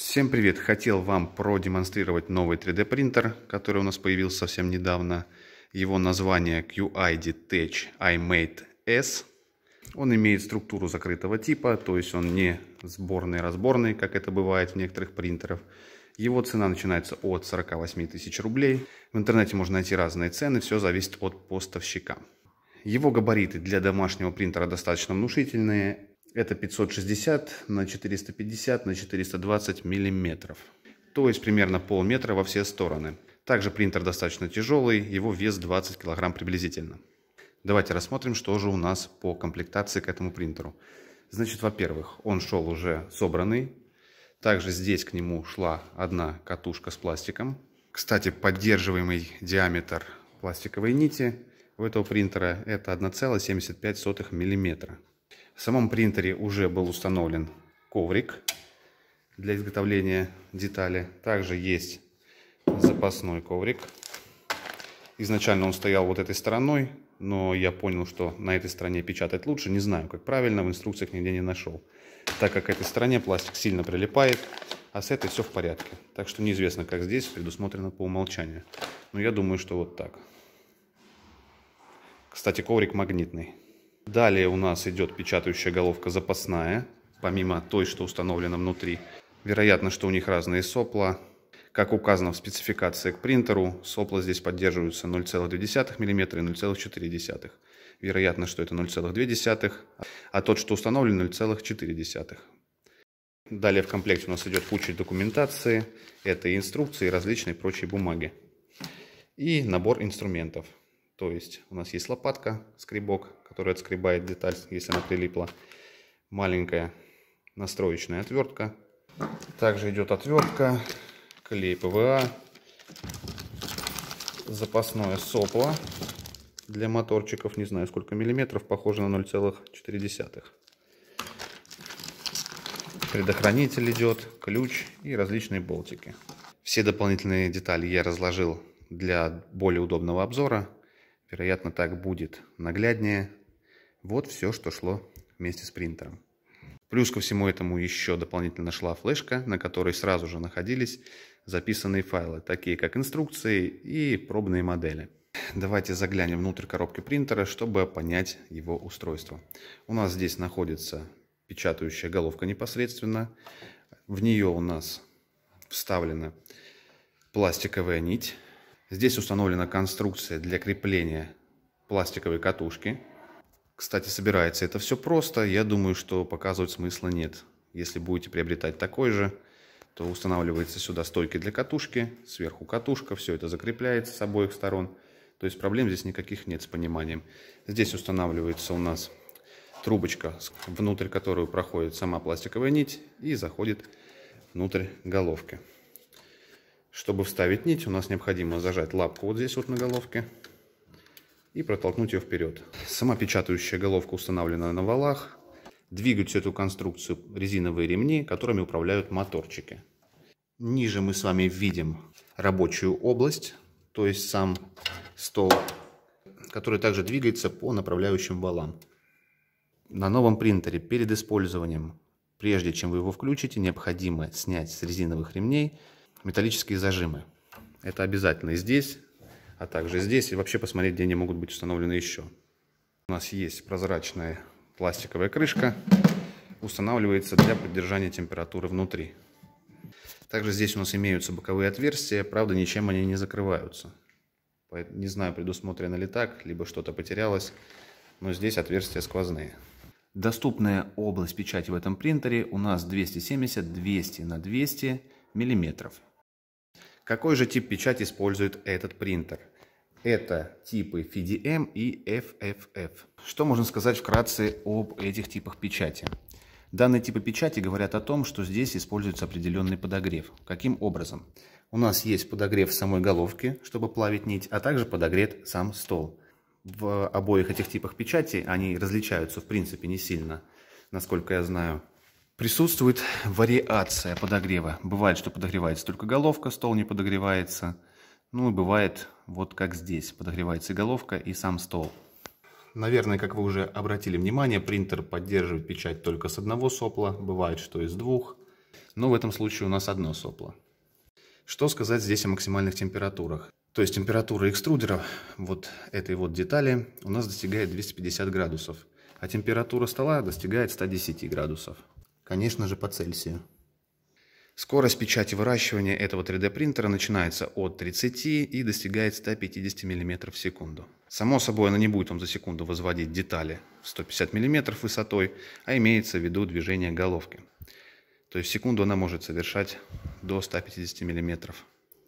Всем привет! Хотел вам продемонстрировать новый 3D принтер, который у нас появился совсем недавно. Его название QID-Tech iMate S. Он имеет структуру закрытого типа, то есть он не сборный-разборный, как это бывает в некоторых принтерах. Его цена начинается от 48 тысяч рублей. В интернете можно найти разные цены, все зависит от поставщика. Его габариты для домашнего принтера достаточно внушительные. Это 560 на 450 на 420 миллиметров. То есть примерно полметра во все стороны. Также принтер достаточно тяжелый, его вес 20 килограмм приблизительно. Давайте рассмотрим, что же у нас по комплектации к этому принтеру. Значит, во-первых, он шел уже собранный. Также здесь к нему шла одна катушка с пластиком. Кстати, поддерживаемый диаметр пластиковой нити у этого принтера это 1,75 миллиметра. В самом принтере уже был установлен коврик для изготовления детали. Также есть запасной коврик. Изначально он стоял вот этой стороной, но я понял, что на этой стороне печатать лучше. Не знаю, как правильно, в инструкциях нигде не нашел. Так как к этой стороне пластик сильно прилипает, а с этой все в порядке. Так что неизвестно, как здесь предусмотрено по умолчанию. Но я думаю, что вот так. Кстати, коврик магнитный. Далее у нас идет печатающая головка запасная, помимо той, что установлена внутри. Вероятно, что у них разные сопла. Как указано в спецификации к принтеру, сопла здесь поддерживаются 0,2 мм и 0,4 вероятно, что это 0,2, а тот, что установлен, 0,4. Далее в комплекте у нас идет куча документации, это инструкции и различные прочие бумаги. И набор инструментов. То есть у нас есть лопатка, скребок, который отскребает деталь, если она прилипла. Маленькая настроечная отвертка. Также идет отвертка, клей ПВА, запасное сопло для моторчиков, не знаю сколько миллиметров, похоже на 0,4. Предохранитель идет, ключ и различные болтики. Все дополнительные детали я разложил для более удобного обзора. Вероятно, так будет нагляднее. Вот все, что шло вместе с принтером. Плюс ко всему этому еще дополнительно шла флешка, на которой сразу же находились записанные файлы, такие как инструкции и пробные модели. Давайте заглянем внутрь коробки принтера, чтобы понять его устройство. У нас здесь находится печатающая головка непосредственно. В нее у нас вставлена пластиковая нить Здесь установлена конструкция для крепления пластиковой катушки. Кстати, собирается это все просто. Я думаю, что показывать смысла нет. Если будете приобретать такой же, то устанавливается сюда стойки для катушки, сверху катушка, все это закрепляется с обоих сторон. То есть проблем здесь никаких нет с пониманием. Здесь устанавливается у нас трубочка, внутрь которой проходит сама пластиковая нить и заходит внутрь головки. Чтобы вставить нить, у нас необходимо зажать лапку вот здесь вот на головке и протолкнуть ее вперед. Сама печатающая головка установлена на валах. Двигают всю эту конструкцию резиновые ремни, которыми управляют моторчики. Ниже мы с вами видим рабочую область, то есть сам стол, который также двигается по направляющим валам. На новом принтере перед использованием, прежде чем вы его включите, необходимо снять с резиновых ремней металлические зажимы. Это обязательно и здесь, а также здесь. И вообще посмотреть, где они могут быть установлены еще. У нас есть прозрачная пластиковая крышка. Устанавливается для поддержания температуры внутри. Также здесь у нас имеются боковые отверстия. Правда, ничем они не закрываются. Не знаю, предусмотрено ли так, либо что-то потерялось. Но здесь отверстия сквозные. Доступная область печати в этом принтере у нас 270-200 на 200 миллиметров. Какой же тип печати использует этот принтер? Это типы FDM и FFF. Что можно сказать вкратце об этих типах печати? Данные типы печати говорят о том, что здесь используется определенный подогрев. Каким образом? У нас есть подогрев самой головки, чтобы плавить нить, а также подогрет сам стол. В обоих этих типах печати они различаются в принципе не сильно, насколько я знаю. Присутствует вариация подогрева. Бывает, что подогревается только головка, стол не подогревается. Ну и бывает, вот как здесь, подогревается и головка, и сам стол. Наверное, как вы уже обратили внимание, принтер поддерживает печать только с одного сопла. Бывает, что из двух. Но в этом случае у нас одно сопло. Что сказать здесь о максимальных температурах? То есть температура экструдера вот этой вот детали у нас достигает 250 градусов, а температура стола достигает 110 градусов конечно же по Цельсию. Скорость печати выращивания этого 3D принтера начинается от 30 и достигает 150 мм в секунду. Само собой, она не будет вам за секунду возводить детали в 150 мм высотой, а имеется в виду движение головки. То есть в секунду она может совершать до 150 мм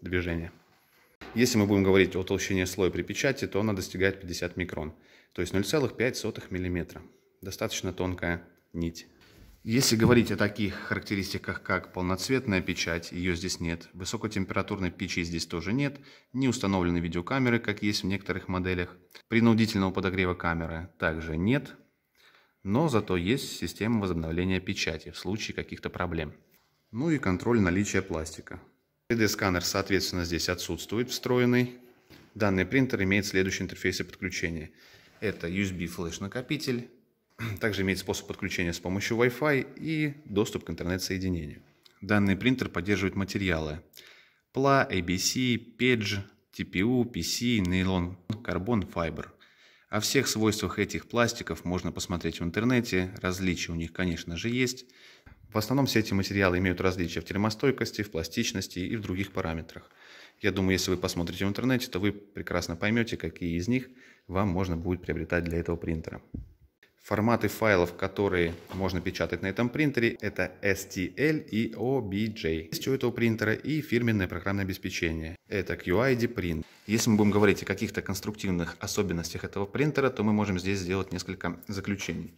движения. Если мы будем говорить о толщине слоя при печати, то она достигает 50 микрон, то есть 0,5 мм. Достаточно тонкая нить. Если говорить о таких характеристиках, как полноцветная печать, ее здесь нет, высокотемпературной печи здесь тоже нет, не установлены видеокамеры, как есть в некоторых моделях, принудительного подогрева камеры также нет, но зато есть система возобновления печати в случае каких-то проблем. Ну и контроль наличия пластика. 3D-сканер, соответственно, здесь отсутствует встроенный. Данный принтер имеет следующие интерфейсы подключения. Это USB-флеш-накопитель, также имеет способ подключения с помощью Wi-Fi и доступ к интернет-соединению. Данный принтер поддерживает материалы PLA, ABC, PEDGE, TPU, PC, нейлон, карбон, файбер. О всех свойствах этих пластиков можно посмотреть в интернете, различия у них, конечно же, есть. В основном все эти материалы имеют различия в термостойкости, в пластичности и в других параметрах. Я думаю, если вы посмотрите в интернете, то вы прекрасно поймете, какие из них вам можно будет приобретать для этого принтера. Форматы файлов, которые можно печатать на этом принтере, это STL и OBJ. Есть у этого принтера и фирменное программное обеспечение. Это QID Print. Если мы будем говорить о каких-то конструктивных особенностях этого принтера, то мы можем здесь сделать несколько заключений.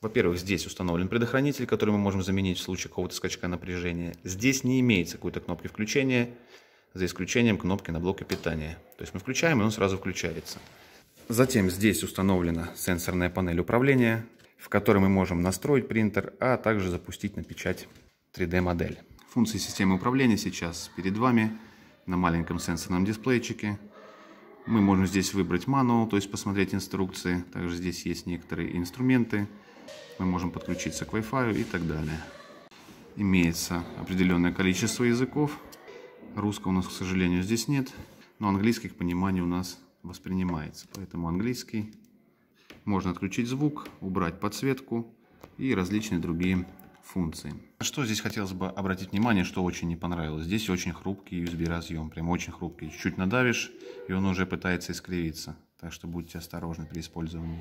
Во-первых, здесь установлен предохранитель, который мы можем заменить в случае какого-то скачка напряжения. Здесь не имеется какой-то кнопки включения, за исключением кнопки на блоке питания. То есть мы включаем, и он сразу включается. Затем здесь установлена сенсорная панель управления, в которой мы можем настроить принтер, а также запустить на печать 3D-модель. Функции системы управления сейчас перед вами на маленьком сенсорном дисплейчике. Мы можем здесь выбрать мануал, то есть посмотреть инструкции. Также здесь есть некоторые инструменты. Мы можем подключиться к Wi-Fi и так далее. Имеется определенное количество языков. Русского у нас, к сожалению, здесь нет, но английский к пониманию у нас воспринимается. Поэтому английский. Можно отключить звук, убрать подсветку и различные другие функции. Что здесь хотелось бы обратить внимание, что очень не понравилось. Здесь очень хрупкий USB разъем, прям очень хрупкий. Чуть надавишь, и он уже пытается искривиться. Так что будьте осторожны при использовании.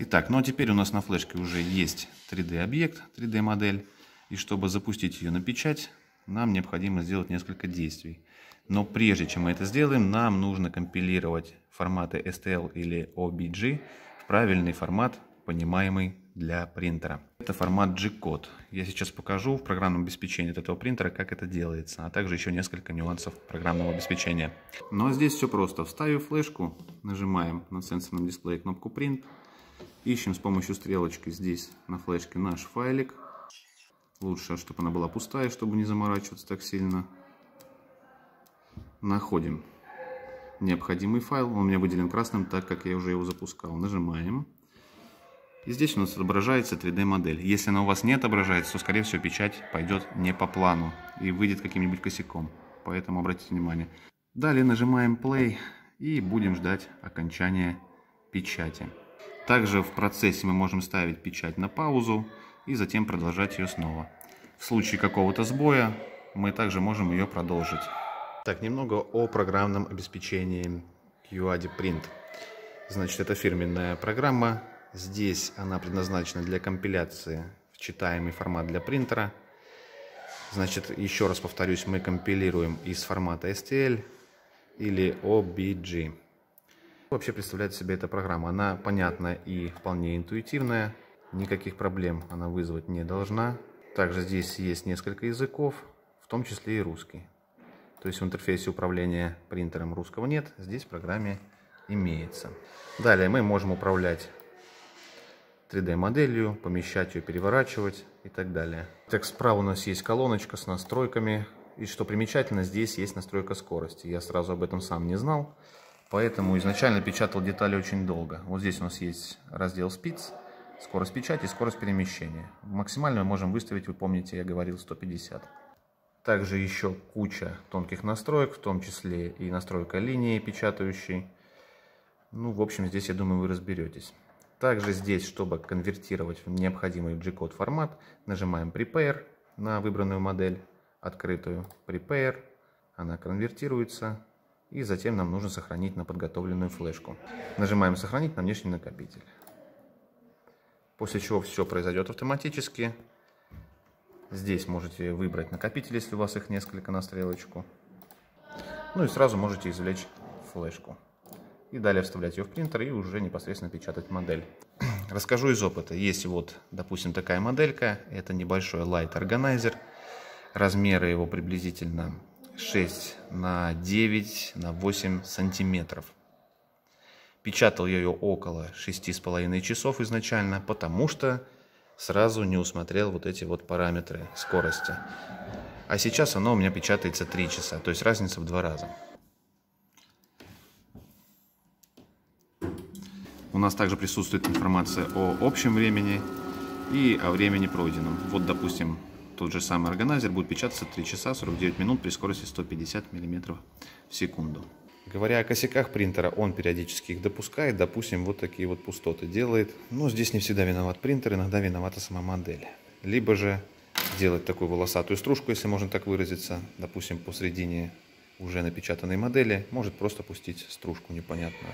Итак, ну а теперь у нас на флешке уже есть 3D объект, 3D модель. И чтобы запустить ее на печать, нам необходимо сделать несколько действий. Но прежде чем мы это сделаем, нам нужно компилировать форматы STL или OBG в правильный формат, понимаемый для принтера. Это формат G-код. Я сейчас покажу в программном обеспечении от этого принтера, как это делается, а также еще несколько нюансов программного обеспечения. Ну а здесь все просто. Вставив флешку, нажимаем на сенсорном дисплее кнопку Print, ищем с помощью стрелочки здесь на флешке наш файлик. Лучше, чтобы она была пустая, чтобы не заморачиваться так сильно находим необходимый файл. Он у меня выделен красным, так как я уже его запускал. Нажимаем. И здесь у нас отображается 3D-модель. Если она у вас не отображается, то, скорее всего, печать пойдет не по плану и выйдет каким-нибудь косяком. Поэтому обратите внимание. Далее нажимаем play и будем ждать окончания печати. Также в процессе мы можем ставить печать на паузу и затем продолжать ее снова. В случае какого-то сбоя мы также можем ее продолжить. Так, немного о программном обеспечении QAD Print. Значит, это фирменная программа. Здесь она предназначена для компиляции в читаемый формат для принтера. Значит, еще раз повторюсь, мы компилируем из формата STL или OBG. Вообще представляет себе эта программа? Она понятна и вполне интуитивная. Никаких проблем она вызвать не должна. Также здесь есть несколько языков, в том числе и русский. То есть в интерфейсе управления принтером русского нет, здесь в программе имеется. Далее мы можем управлять 3D-моделью, помещать ее, переворачивать и так далее. Так, справа у нас есть колоночка с настройками. И что примечательно, здесь есть настройка скорости. Я сразу об этом сам не знал, поэтому изначально печатал детали очень долго. Вот здесь у нас есть раздел спиц, скорость печати и скорость перемещения. Максимально мы можем выставить, вы помните, я говорил 150. Также еще куча тонких настроек, в том числе и настройка линии печатающей. Ну, в общем, здесь, я думаю, вы разберетесь. Также здесь, чтобы конвертировать в необходимый G-код формат, нажимаем Prepare на выбранную модель, открытую Prepare, она конвертируется, и затем нам нужно сохранить на подготовленную флешку. Нажимаем «Сохранить на внешний накопитель». После чего все произойдет автоматически. Здесь можете выбрать накопитель, если у вас их несколько на стрелочку. Ну и сразу можете извлечь флешку. И далее вставлять ее в принтер и уже непосредственно печатать модель. Расскажу из опыта. Есть вот, допустим, такая моделька. Это небольшой Light Organizer. Размеры его приблизительно 6 на 9 на 8 сантиметров. Печатал я ее около 6,5 часов изначально, потому что сразу не усмотрел вот эти вот параметры скорости. А сейчас оно у меня печатается 3 часа, то есть разница в два раза. У нас также присутствует информация о общем времени и о времени пройденном. Вот, допустим, тот же самый органайзер будет печататься 3 часа 49 минут при скорости 150 мм в секунду. Говоря о косяках принтера, он периодически их допускает, допустим, вот такие вот пустоты делает. Но здесь не всегда виноват принтер, иногда виновата сама модель. Либо же делать такую волосатую стружку, если можно так выразиться, допустим, посредине уже напечатанной модели, может просто пустить стружку непонятную.